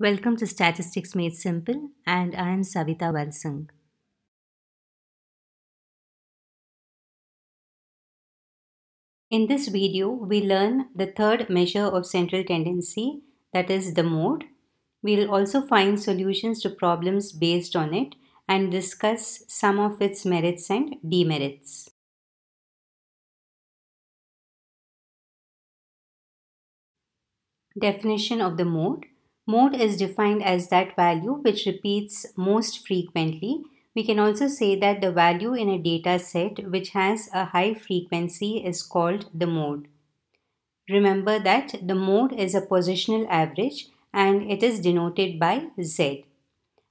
Welcome to Statistics Made Simple, and I am Savita Valsang. In this video, we learn the third measure of central tendency, that is the mode. We will also find solutions to problems based on it and discuss some of its merits and demerits. Definition of the mode Mode is defined as that value which repeats most frequently. We can also say that the value in a data set which has a high frequency is called the mode. Remember that the mode is a positional average and it is denoted by Z.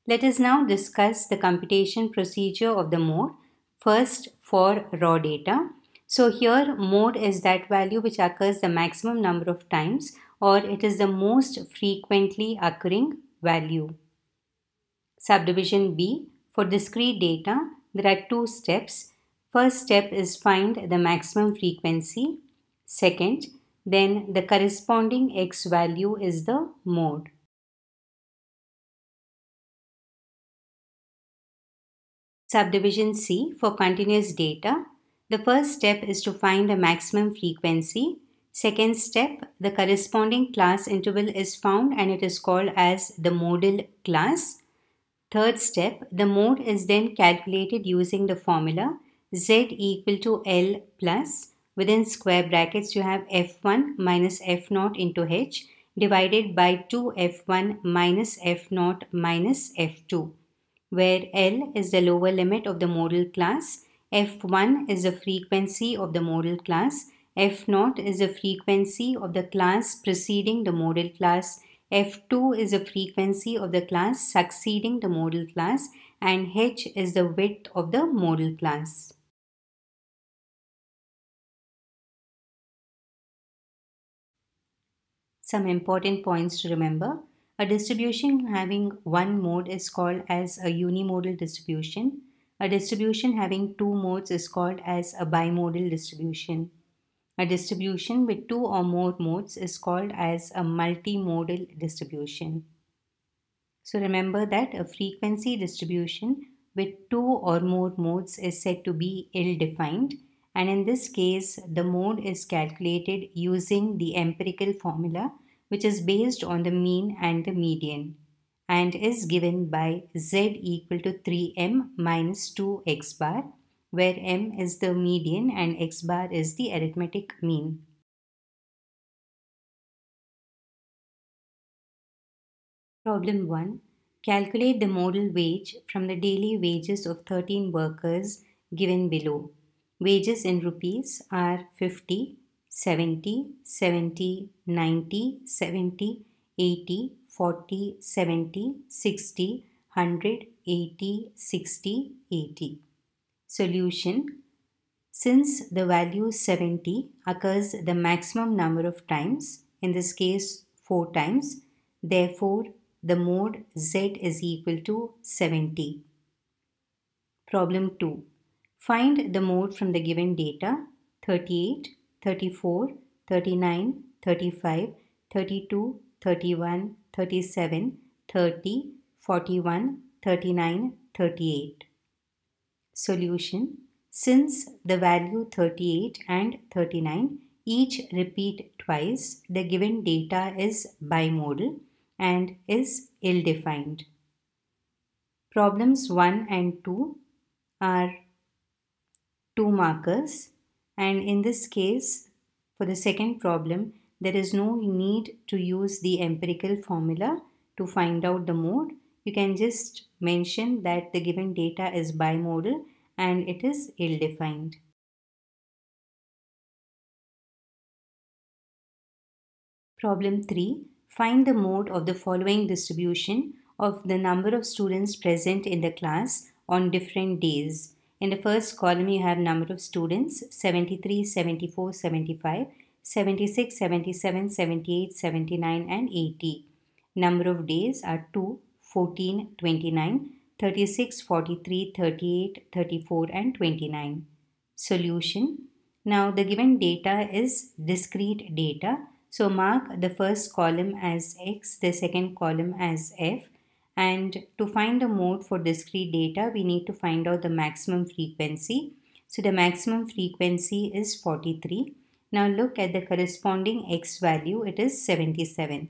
Let us now discuss the computation procedure of the mode. First for raw data. So here mode is that value which occurs the maximum number of times or it is the most frequently occurring value. Subdivision B for discrete data there are two steps. First step is find the maximum frequency. Second, then the corresponding x value is the mode. Subdivision C for continuous data. The first step is to find a maximum frequency. Second step, the corresponding class interval is found and it is called as the modal class. Third step, the mode is then calculated using the formula z equal to L plus within square brackets you have F1 minus F0 into H divided by 2F1 minus F0 minus F2 where L is the lower limit of the modal class, F1 is the frequency of the modal class F0 is the frequency of the class preceding the modal class. F2 is the frequency of the class succeeding the modal class and H is the width of the modal class. Some important points to remember. A distribution having one mode is called as a unimodal distribution. A distribution having two modes is called as a bimodal distribution. A distribution with two or more modes is called as a multimodal distribution. So remember that a frequency distribution with two or more modes is said to be ill-defined and in this case the mode is calculated using the empirical formula which is based on the mean and the median and is given by z equal to 3m minus 2x bar where m is the median and x bar is the arithmetic mean. Problem 1. Calculate the modal wage from the daily wages of 13 workers given below. Wages in rupees are 50, 70, 70, 90, 70, 80, 40, 70, 60, 100, 80, 60, 80 solution, since the value 70 occurs the maximum number of times, in this case 4 times, therefore the mode z is equal to 70. Problem 2. Find the mode from the given data 38, 34, 39, 35, 32, 31, 37, 30, 41, 39, 38. Solution Since the value 38 and 39 each repeat twice, the given data is bimodal and is ill-defined. Problems 1 and 2 are two markers and in this case for the second problem there is no need to use the empirical formula to find out the mode you can just mention that the given data is bimodal and it is ill-defined. Problem 3. Find the mode of the following distribution of the number of students present in the class on different days. In the first column you have number of students 73, 74, 75, 76, 77, 78, 79 and 80. Number of days are 2, 14, 29, 36, 43, 38, 34 and 29. Solution. Now the given data is discrete data. So mark the first column as X, the second column as F. And to find the mode for discrete data, we need to find out the maximum frequency. So the maximum frequency is 43. Now look at the corresponding X value, it is 77.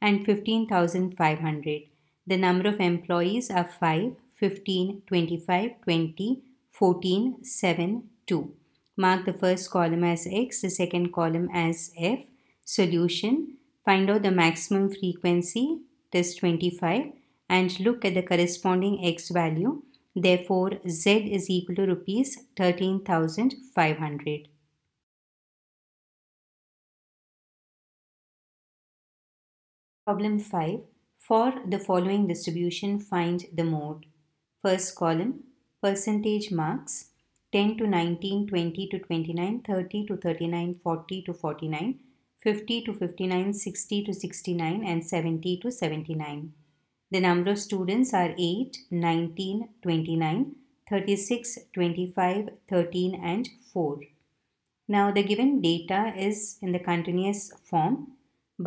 and 15,500. The number of employees are 5, 15, 25, 20, 14, 7, 2. Mark the first column as X, the second column as F. Solution, find out the maximum frequency, test 25 and look at the corresponding X value. Therefore, Z is equal to rupees 13,500. Problem 5. For the following distribution, find the mode. First column, percentage marks 10 to 19, 20 to 29, 30 to 39, 40 to 49, 50 to 59, 60 to 69 and 70 to 79. The number of students are 8, 19, 29, 36, 25, 13 and 4. Now the given data is in the continuous form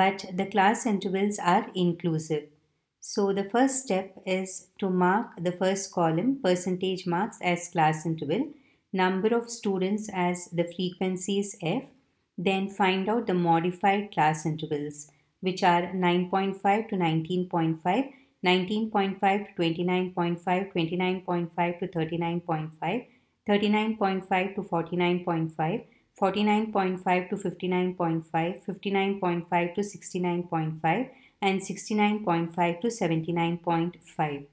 but the class intervals are inclusive. So the first step is to mark the first column percentage marks as class interval, number of students as the frequencies f, then find out the modified class intervals which are 9.5 to 19.5, 19.5 to 29.5, 29.5 to 39.5, 39.5 to 49.5, 49.5 to 59.5, 59.5 to 69.5 and 69.5 to 79.5.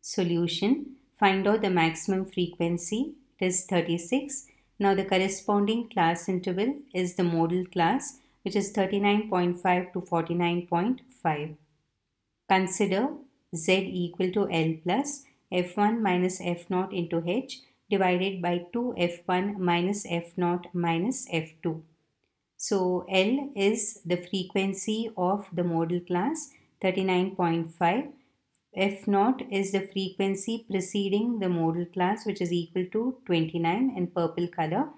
Solution. Find out the maximum frequency. It is 36. Now the corresponding class interval is the modal class which is 39.5 to 49.5. Consider z equal to L plus f1 minus f0 into h divided by 2f1 minus f0 minus f2. So L is the frequency of the modal class 39.5. F0 is the frequency preceding the modal class which is equal to 29 in purple color.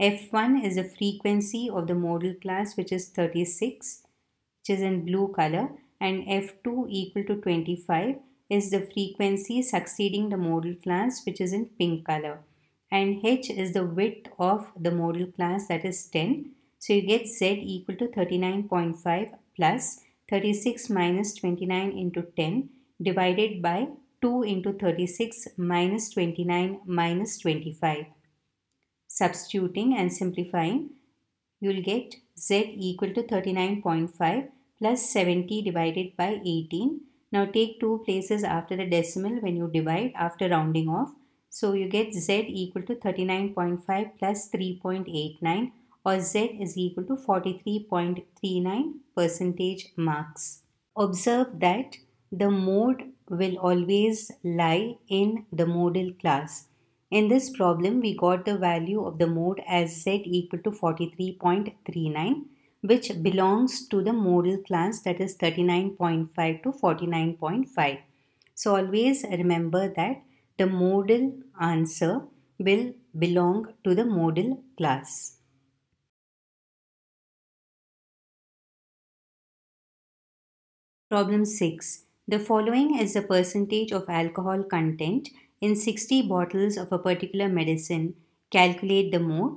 F1 is the frequency of the modal class which is 36 which is in blue color and F2 equal to 25 is the frequency succeeding the modal class which is in pink color and h is the width of the modal class that is 10 so you get z equal to 39.5 plus 36 minus 29 into 10 divided by 2 into 36 minus 29 minus 25 substituting and simplifying you'll get z equal to 39.5 plus 70 divided by 18 now take two places after the decimal when you divide after rounding off. So you get z equal to 39.5 plus 3.89 or z is equal to 43.39 percentage marks. Observe that the mode will always lie in the modal class. In this problem, we got the value of the mode as z equal to 43.39 which belongs to the modal class that is 39.5 to 49.5. So always remember that the modal answer will belong to the modal class. Problem 6. The following is the percentage of alcohol content in 60 bottles of a particular medicine. Calculate the mode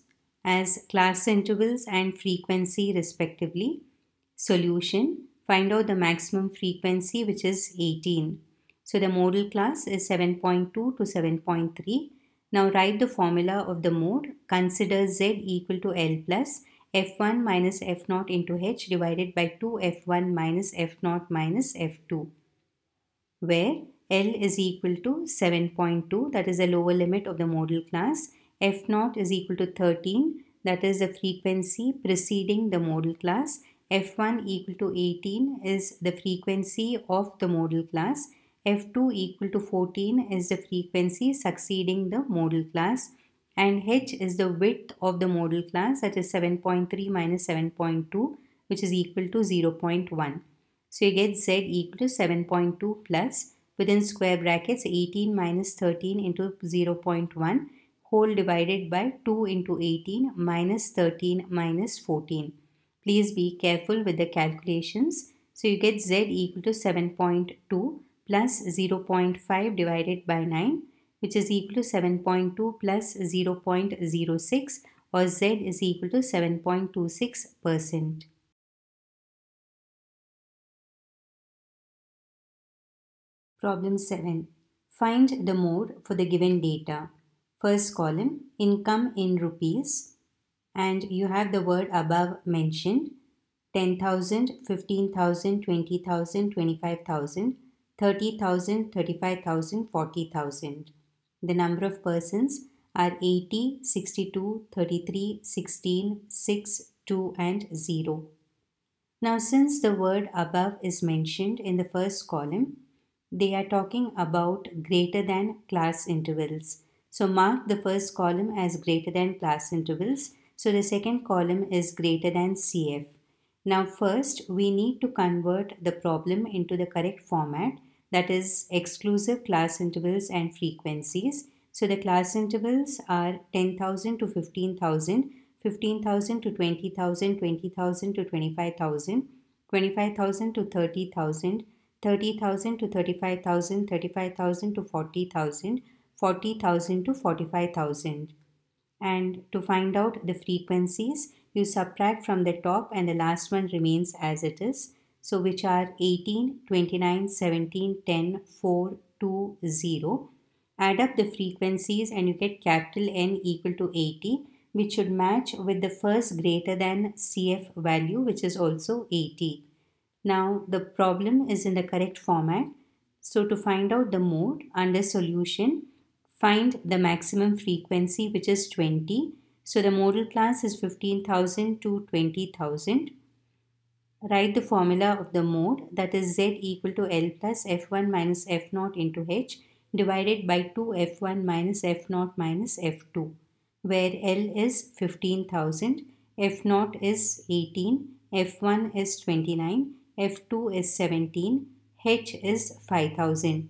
as class intervals and frequency respectively. Solution, find out the maximum frequency which is 18. So the modal class is 7.2 to 7.3. Now write the formula of the mode. Consider z equal to L plus f1 minus f0 into h divided by 2f1 minus f0 minus f2 where L is equal to 7.2 that is the lower limit of the modal class F naught is equal to 13 that is the frequency preceding the modal class. F1 equal to 18 is the frequency of the modal class. F2 equal to 14 is the frequency succeeding the modal class and h is the width of the modal class that is 7.3 minus 7.2 which is equal to 0.1. So you get z equal to 7.2 plus within square brackets 18 minus 13 into 0.1 whole divided by 2 into 18 minus 13 minus 14. Please be careful with the calculations. So you get z equal to 7.2 plus 0.5 divided by 9 which is equal to 7.2 plus 0.06 or z is equal to 7.26%. Problem 7. Find the mode for the given data. First column, income in rupees. And you have the word above mentioned 10,000, 15,000, 20,000, 25,000, 30,000, 35,000, 40,000. The number of persons are 80, 62, 33, 16, 6, 2 and 0. Now since the word above is mentioned in the first column, they are talking about greater than class intervals. So mark the first column as greater than class intervals. So the second column is greater than CF. Now first we need to convert the problem into the correct format that is exclusive class intervals and frequencies. So the class intervals are 10,000 to 15,000, 15,000 to 20,000, 20,000 to 25,000, 25,000 to 30,000, 30,000 to 35,000, 35,000 to 40,000, 40,000 to 45,000. And to find out the frequencies, you subtract from the top and the last one remains as it is. So which are 18, 29, 17, 10, 4, 2, 0. Add up the frequencies and you get capital N equal to 80 which should match with the first greater than CF value which is also 80. Now the problem is in the correct format. So to find out the mode under solution find the maximum frequency which is 20. So the modal class is 15,000 to 20,000. Write the formula of the mode that is Z equal to L plus F1 minus F0 into H divided by 2F1 minus F0 minus F2 where L is 15,000, F0 is 18, F1 is 29, F2 is 17, H is 5000.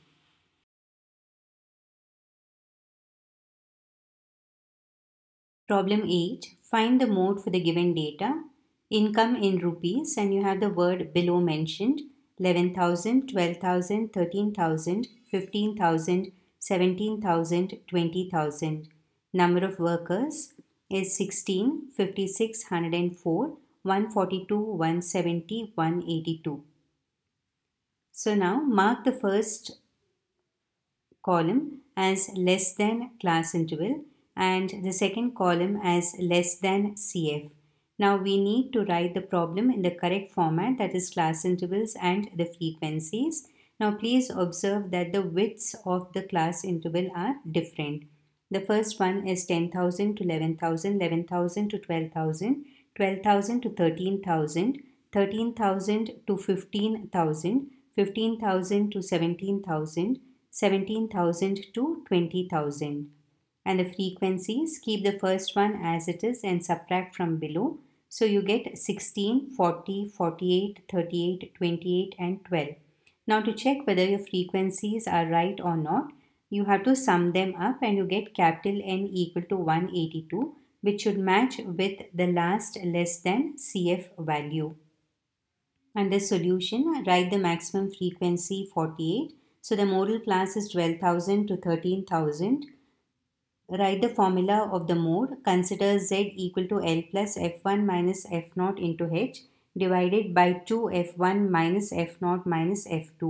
Problem 8. Find the mode for the given data. Income in rupees and you have the word below mentioned 11,000, 12,000, 13,000, 15,000, 17,000, 20,000. Number of workers is 16, 56, 104, 142, 170, 182. So now mark the first column as less than class interval and the second column as less than CF. Now we need to write the problem in the correct format that is class intervals and the frequencies. Now please observe that the widths of the class interval are different. The first one is 10,000 to 11,000, 11,000 to 12,000, 12,000 to 13,000, 13,000 to 15,000, 15,000 to 17,000, 17,000 to 20,000 and the frequencies keep the first one as it is and subtract from below so you get 16 40 48 38 28 and 12 now to check whether your frequencies are right or not you have to sum them up and you get capital N equal to 182 which should match with the last less than CF value. Under solution, write the maximum frequency 48. So the modal class is 12,000 to 13,000 Write the formula of the mode. Consider z equal to L plus F1 minus F0 into h divided by 2 F1 minus F0 minus F2.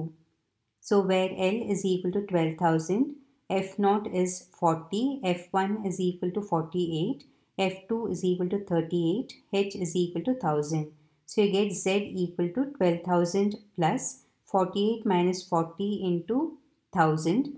So where L is equal to 12,000, F0 is 40, F1 is equal to 48, F2 is equal to 38, H is equal to 1000. So you get Z equal to 12,000 plus 48 minus 40 into 1000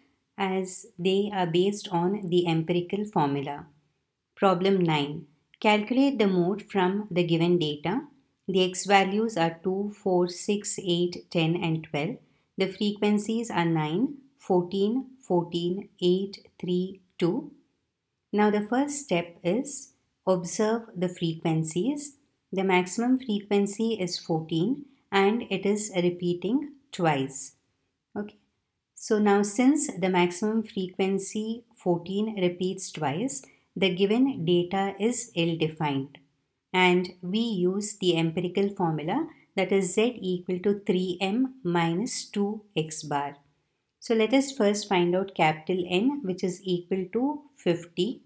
as they are based on the empirical formula. Problem 9. Calculate the mode from the given data. The x values are 2, 4, 6, 8, 10 and 12. The frequencies are 9, 14, 14, 8, 3, 2. Now the first step is observe the frequencies. The maximum frequency is 14 and it is repeating twice. Okay. So now since the maximum frequency 14 repeats twice, the given data is ill-defined. And we use the empirical formula that is z equal to 3m minus 2x bar. So let us first find out capital N which is equal to 50.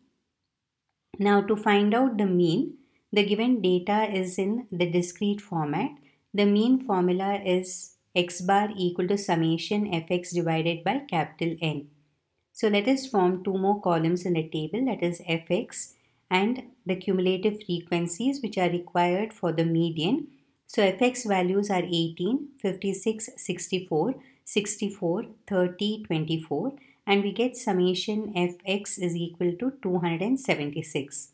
Now to find out the mean, the given data is in the discrete format. The mean formula is x bar equal to summation fx divided by capital N. So let us form two more columns in the table that is fx and the cumulative frequencies which are required for the median. So fx values are 18, 56, 64, 64, 30, 24 and we get summation fx is equal to 276.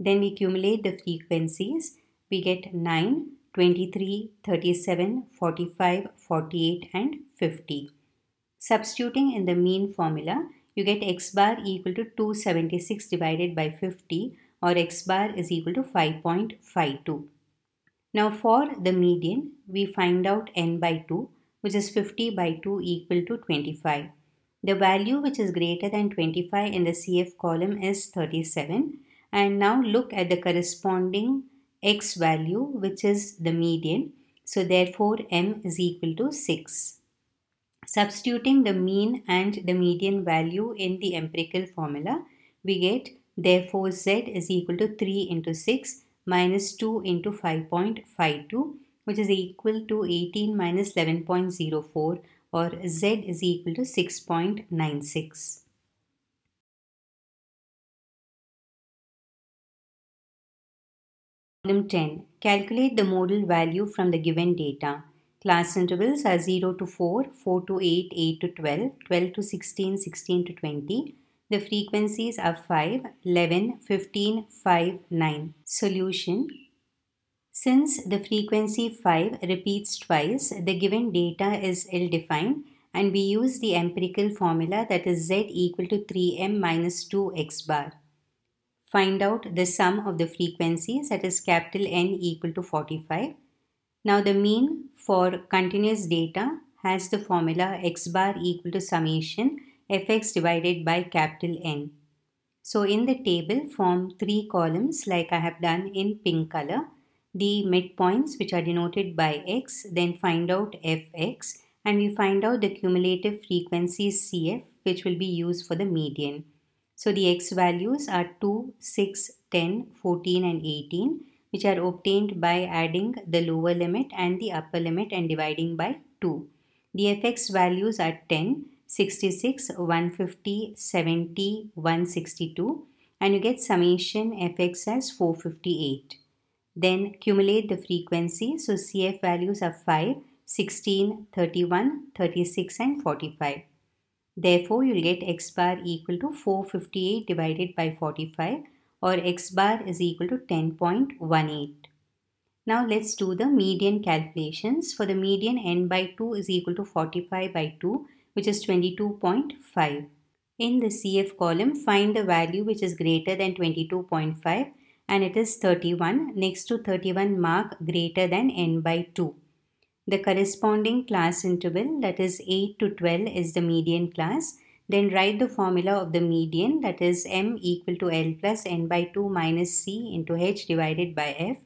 Then we accumulate the frequencies. We get 9, 23, 37, 45, 48 and 50. Substituting in the mean formula, you get x bar equal to 276 divided by 50 or x bar is equal to 5.52. Now for the median, we find out n by 2 which is 50 by 2 equal to 25. The value which is greater than 25 in the CF column is 37 and now look at the corresponding x value which is the median so therefore m is equal to 6. Substituting the mean and the median value in the empirical formula we get therefore z is equal to 3 into 6 minus 2 into 5.52 which is equal to 18 minus 11.04 or z is equal to 6.96. Problem 10. Calculate the modal value from the given data. Class intervals are 0 to 4, 4 to 8, 8 to 12, 12 to 16, 16 to 20. The frequencies are 5, 11, 15, 5, 9. Solution. Since the frequency 5 repeats twice, the given data is ill-defined and we use the empirical formula that is z equal to 3m minus 2x bar. Find out the sum of the frequencies that is capital N equal to 45. Now the mean for continuous data has the formula x bar equal to summation fx divided by capital N. So in the table form three columns like I have done in pink color. The midpoints which are denoted by x then find out fx and we find out the cumulative frequency cf which will be used for the median. So the x values are 2, 6, 10, 14 and 18 which are obtained by adding the lower limit and the upper limit and dividing by 2. The fx values are 10, 66, 150, 70, 162 and you get summation fx as 458. Then accumulate the frequency so CF values are 5, 16, 31, 36 and 45. Therefore, you will get x bar equal to 458 divided by 45 or x bar is equal to 10.18. Now let's do the median calculations. For the median n by 2 is equal to 45 by 2 which is 22.5. In the CF column, find the value which is greater than 22.5 and it is 31. Next to 31 mark greater than n by 2. The corresponding class interval that is 8 to 12 is the median class. Then write the formula of the median that is m equal to L plus n by 2 minus c into h divided by f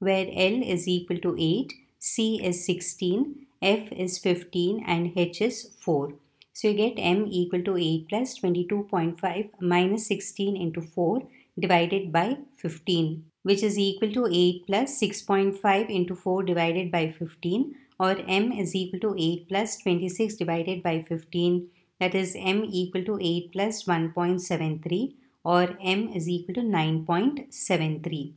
where L is equal to 8, c is 16, f is 15 and h is 4. So you get m equal to 8 plus 22.5 minus 16 into 4 divided by 15 which is equal to 8 plus 6.5 into 4 divided by 15 or m is equal to 8 plus 26 divided by 15 that is m equal to 8 plus 1.73 or m is equal to 9.73.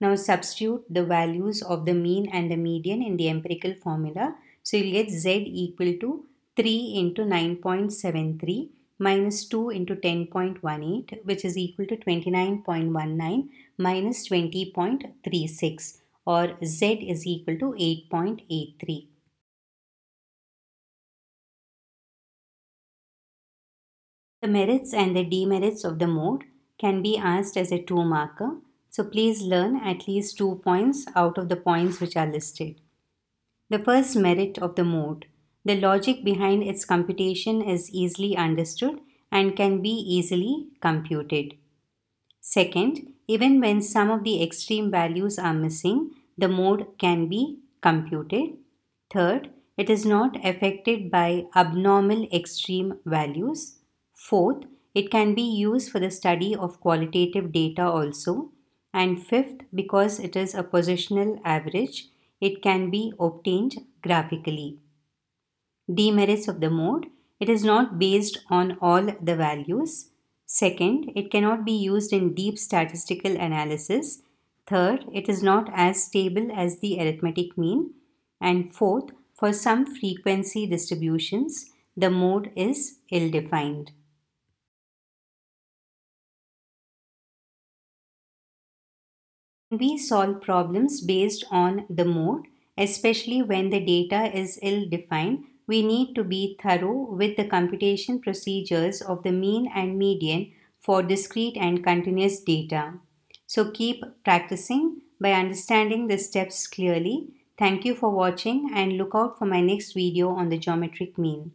Now substitute the values of the mean and the median in the empirical formula. So you'll get z equal to 3 into 9.73 minus 2 into 10.18 which is equal to 29.19 minus 20.36 or z is equal to 8.83. The merits and the demerits of the mode can be asked as a 2 marker. So please learn at least 2 points out of the points which are listed. The first merit of the mode. The logic behind its computation is easily understood and can be easily computed. Second, even when some of the extreme values are missing, the mode can be computed. Third, it is not affected by abnormal extreme values. Fourth, it can be used for the study of qualitative data also. And fifth, because it is a positional average, it can be obtained graphically. Demerits of the mode, it is not based on all the values. Second, it cannot be used in deep statistical analysis. Third, it is not as stable as the arithmetic mean. And fourth, for some frequency distributions, the mode is ill-defined. We solve problems based on the mode, especially when the data is ill-defined we need to be thorough with the computation procedures of the mean and median for discrete and continuous data. So keep practicing by understanding the steps clearly. Thank you for watching and look out for my next video on the geometric mean.